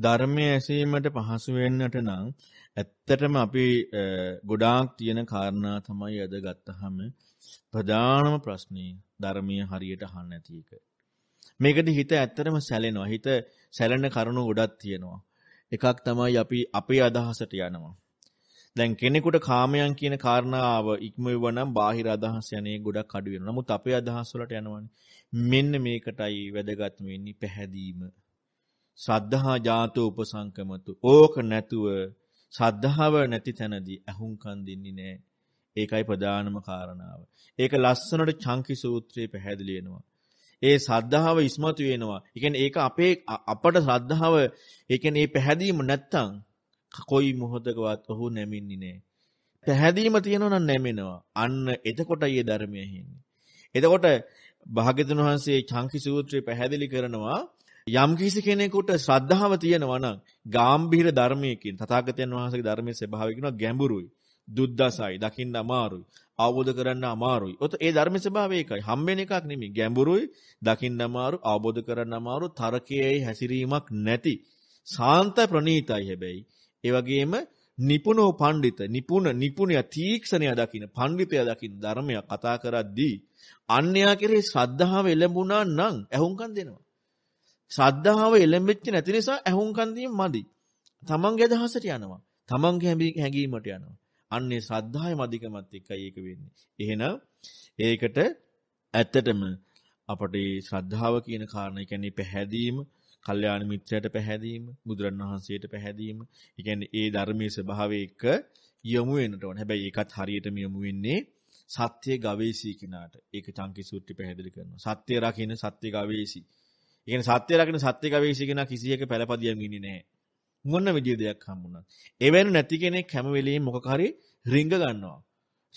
ධර්මය ඇසීමට පහසු වෙන්නට නම් ඇත්තටම අපි ගොඩාක් තියෙන කාරණා තමයි අද ගත්තහම ප්‍රධානම ප්‍රශ්නේ ධර්මය හරියට අහන්න නැති එක. මේකට හිත ඇත්තටම සැලෙනවා. හිත සැලෙන කරුණු ගොඩක් තියෙනවා. එකක් තමයි අපි අපේ අදහසට යනවා. දැන් කෙනෙකුට කාමයන් කියන කාරණාව ඉක්මවුව නම් බාහිර අදහස් යන්නේ ගොඩක් අඩු වෙනවා. නමුත් අපේ අදහස් වලට යනවනේ. මෙන්න මේකටයි වැදගත් වෙන්නේ පැහැදීම. සද්ධහා ජාතෝ උපසංකමතු ඕක නැතුව සද්ධාව නැති තැනදී ඇහුම්කන් දෙන්නේ නෑ ඒකයි ප්‍රධානම කාරණාව. ඒක ලස්සනට චංකි සූත්‍රයේ පැහැදිලි වෙනවා. ඒ සද්ධාව ඉස්මතු වෙනවා. ඒ කියන්නේ ඒක අපේ අපට සද්ධාව ඒ කියන්නේ මේ පැහැදීම නැත්තම් කොයි මොහොතකවත් ඔහු නැමින්නේ නෑ. පැහැදීම තියෙනවා නම් නැමෙනවා. අන්න එතකොටයි ඒ ධර්මය ඇහෙන්නේ. එතකොට භාග්‍යතුන් වහන්සේ චංකි සූත්‍රය පැහැදිලි කරනවා යම් කිසි කෙනෙකුට ශ්‍රද්ධාව තියෙනවා නම් ගාම්භීර ධර්මයකින් තථාගතයන් වහන්සේගේ ධර්මයේ ස්වභාවය කියනවා ගැඹුරුයි, දුද්දසයි, දකින්න අමාරුයි, අවබෝධ කරන්න අමාරුයි. ඔත ඒ ධර්මයේ ස්වභාවය ඒකයි. හම් වෙන එකක් නෙමෙයි. ගැඹුරුයි, දකින්න අමාරු, අවබෝධ කරන්න අමාරු, තරකයේ හැසිරීමක් නැති. සාන්ත ප්‍රණීතයි හැබැයි. ඒ වගේම නිපුණෝ පඬිත නිපුණ නිපුණය තීක්ෂණය දකින්න පඬිතය දකින්න ධර්මය කතා කරද්දී අන්‍යයා කෙරෙහි ශ්‍රද්ධාව එළඹුණා නම් ඇහුම්කන් දෙනවා ශ්‍රද්ධාව එළඹෙච්ච නැති නිසා ඇහුම්කන් දීම මදි. තමන්ගේ අදහසට යනවා. තමන්ගේ හැඟීමට යනවා. අන්නේ ශ්‍රද්ධාවේ මදිකමත් එක්කයි ඒක වෙන්නේ. එහෙනම් ඒකට ඇත්තටම අපට ශ්‍රද්ධාව කියන කාරණා කියන්නේ පැහැදීම, කල්යාණ මිත්‍රයට පැහැදීම, බුදුරණවහන්සේට පැහැදීම, ඒ ඒ ධර්මයේ ස්වභාවය එක්ක යොමු වෙන්නට ඕන. හැබැයි ඒකත් හරියටම යොමු වෙන්නේ සත්‍ය ගවේෂී කෙනාට. ඒක චංකි සූත්‍රය පැහැදිලි කරනවා. සත්‍ය රකින්න සත්‍ය ගවේෂී. ඒ කියන්නේ සත්‍ය රකින්න සත්‍ය ගවේෂී කෙනා කිසියක පළපදියම් ඉන්නේ නැහැ. මොන විදිය දෙයක් හම්බුණත්. එවැනි නැති කෙනෙක් හැම වෙලෙම මොකක් හරි රිංග ගන්නවා.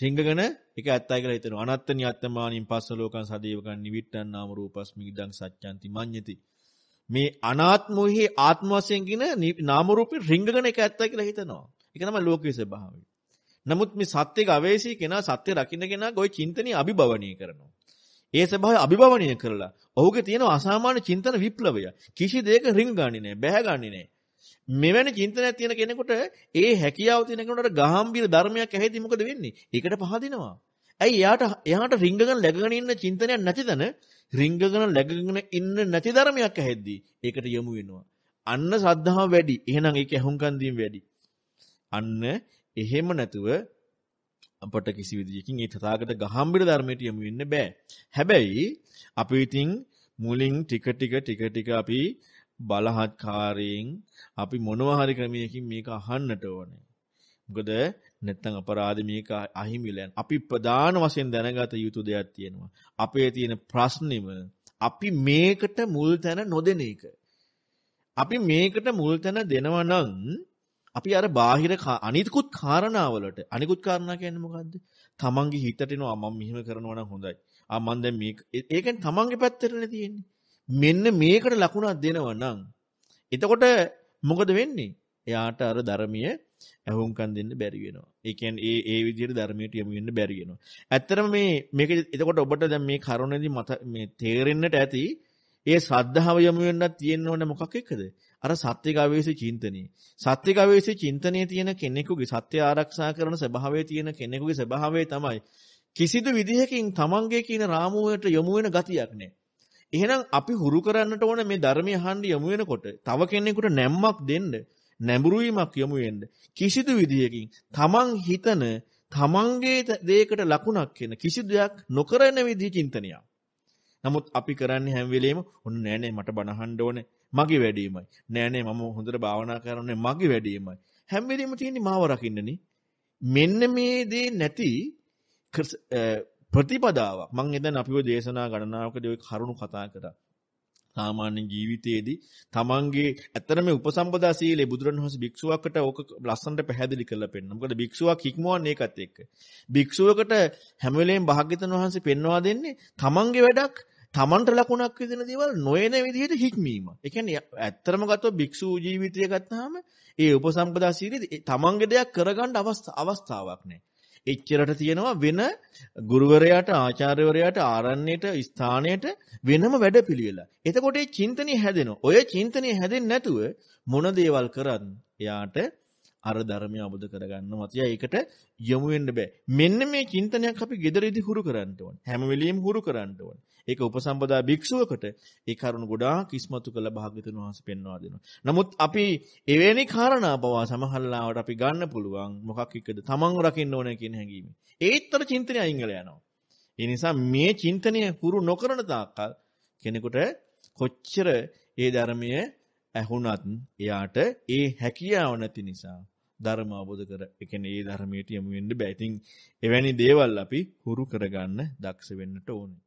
රිංගගෙන ඒක ඇත්තයි කියලා හිතනවා. අනත්ත නියත්තමානින් පස්ස ලෝකං සදීවකං නිවිට්ඨන් නාම රූපස්මි ඉදං සත්‍යන්ති මඤ්ඤති. මේ අනාත්මෝහි ආත්ම වශයෙන් කියන නාම රූපේ රිංගගෙන ඒක ඇත්තයි කියලා හිතනවා. ඒක තමයි ලෝකයේ ස්වභාවය. නමුත් මේ සත්‍ය ගවේෂී කෙනා සත්‍ය රකින්න කෙනා ගොයි චින්තනීය අභිභවනීය කරනවා. ඒ ස්වභාවය අභිභවනීය කරලා ඔහුගේ තියෙන අසාමාන්‍ය චින්තන විප්ලවය කිසි දෙයක රිංග ගන්නේ නැහැ, බැහැ ගන්නේ නැහැ. මෙවැනි චින්තනයක් තියෙන කෙනෙකුට ඒ හැකියාව තියෙන කෙනෙකුට ගාම්භීර ධර්මයක් ඇහෙදි මොකද වෙන්නේ? ඒකට පහදිනවා. ඇයි එයාට එයාට රිංගගෙන läගගෙන ඉන්න චින්තනයක් නැතිදන රිංගගෙන läගගෙන ඉන්න නැති ධර්මයක් ඇහෙද්දි ඒකට යමු වෙනවා. අන්න සද්ධාව වැඩි. එහෙනම් ඒක ඇහුම්කන් දීම වැඩි. අන්න එහෙම නැතුව අපට කිසි විදියකින් ඒ තථාගත ගහම්බිර ධර්මයට යමු වෙන්න බෑ. හැබැයි අපි ඉතින් මුලින් ටික ටික ටික ටික අපි බලහත්කාරයෙන් අපි මොනවා හරි ක්‍රමයකින් මේක අහන්නට ඕනේ. මොකද නැත්තම් අපරාධ මේක අහිමිලයන්. අපි ප්‍රධාන වශයෙන් දැනගත යුතු දෙයක් තියෙනවා. අපේ තියෙන ප්‍රශ්නෙම අපි මේකට මුල් තැන නොදෙන එක. අපි මේකට මුල් තැන දෙනවා නම් අපි අර බාහිර අනිකුත් කාරණාවලට අනිකුත් කාරණා කියන්නේ මොකද්ද? තමන්ගේ හිතට එනවා මම මෙහෙම කරනවා නම් හොඳයි. ආ මන් දැන් මේක ඒකෙන් තමන්ගේ පැත්තටනේ තියෙන්නේ. මෙන්න මේකට ලකුණක් දෙනවා නම් එතකොට මොකද වෙන්නේ? එයාට අර ධර්මීය ඇහුම්කන් දෙන්න බැරි වෙනවා. ඒ කියන්නේ ඒ ඒ විදිහට ධර්මයට යමු වෙන්න බැරි වෙනවා. ඇත්තටම මේ මේක එතකොට ඔබට දැන් මේ කරුණේදී මත මේ තේරෙන්නට ඇති ඒ ශ්‍රද්ධාව යොමු වෙන්න තියෙන්න ඕන මොකක් එක්කද? අර සත්‍යික අවේශී චින්තනය. සත්‍යික අවේශී චින්තනයේ තියෙන කෙනෙකුගේ සත්‍ය ආරක්ෂා කරන ස්වභාවයේ තියෙන කෙනෙකුගේ ස්වභාවය තමයි කිසිදු විදිහකින් තමන්ගේ කියන රාමුවට යොමු වෙන ගතියක් නැහැ. එහෙනම් අපි හුරු කරන්නට ඕන මේ ධර්මය අහන්න යමු වෙනකොට තව කෙනෙකුට නැම්මක් දෙන්න නැඹුරුවීමක් යමු වෙන්න කිසිදු විදියකින් තමන් හිතන තමන්ගේ දෙයකට ලකුණක් වෙන කිසි දෙයක් නොකරන විදිහ චින්තනයක් නමුත් අපි කරන්නේ හැම වෙලෙම ඔන්න නෑ නෑ මට බනහන්න ඕනේ මගේ වැඩේමයි. නෑ නෑ මම හොඳට භාවනා කරන්නේ මගේ වැඩේමයි. හැම වෙලෙම තියෙන්නේ මාව රකින්නනේ. මෙන්න මේ දේ නැති ප්‍රතිපදාවක් මම එදන් අපිව දේශනා ගණනාවකදී ওই කරුණු කතා කරා. සාමාන්‍ය ජීවිතයේදී තමන්ගේ ඇත්තම උපසම්පදා සීලේ බුදුරණවහන්සේ භික්ෂුවකට ඕක ලස්සනට පැහැදිලි කරලා පෙන්නනවා. මොකද භික්ෂුවක් හික්මවන්නේ ඒකත් එක්ක. භික්ෂුවකට හැම වෙලෙම භාග්‍යතුන් වහන්සේ පෙන්වා දෙන්නේ තමන්ගේ වැඩක් තමන්ට ලකුණක් විදින දේවල් නොයන විදිහට හික්මීම. ඒ කියන්නේ ඇත්තම ගත්තොත් භික්ෂු ජීවිතය ගත්තාම ඒ උපසම්පදා සීලේ තමන්ගේ දෙයක් කරගන්න අවස්ථාවක් නැහැ. එච්චරට තියෙනවා වෙන ගුරුවරයාට ආචාර්යවරයාට ආරණ්‍යයට ස්ථානයට වෙනම වැඩපිළිවෙල. එතකොට ඒ චින්තනය හැදෙනවා. ඔය චින්තනය හැදෙන්නේ නැතුව මොන දේවල් කරත් එයාට අර ධර්මය අවබෝධ කරගන්නවා. තියා ඒකට යොමු වෙන්න බෑ. මෙන්න මේ චින්තනයක් අපි gederedi හුරු කරන්න ඕනේ. හැම වෙලෙම හුරු කරන්න ඕනේ. ඒක උපසම්පදා භික්ෂුවකට ඒ කරුණ ගොඩාක් ඉස්මතු කළ භාග්‍යතුන් වහන්සේ පෙන්වා දෙනවා. නමුත් අපි එවැනි කාරණා පවා සමහරලාවට අපි ගන්න පුළුවන් මොකක් එක්කද තමන් රකින්න ඕනේ කියන හැඟීම. ඒත්තර චින්තනය අයින් වෙලා යනවා. ඒ නිසා මේ චින්තනය පුරු නොකරන තාක්කල් කෙනෙකුට කොච්චර ඒ ධර්මය ඇහුණත් එයාට ඒ හැකියාව නැති නිසා ධර්ම අවබෝධ කර ඒ කියන්නේ ඒ ධර්මයට යමු වෙන්න බෑ. ඉතින් එවැනි දේවල් අපි හුරු කරගන්න දක්ෂ වෙන්නට ඕනේ.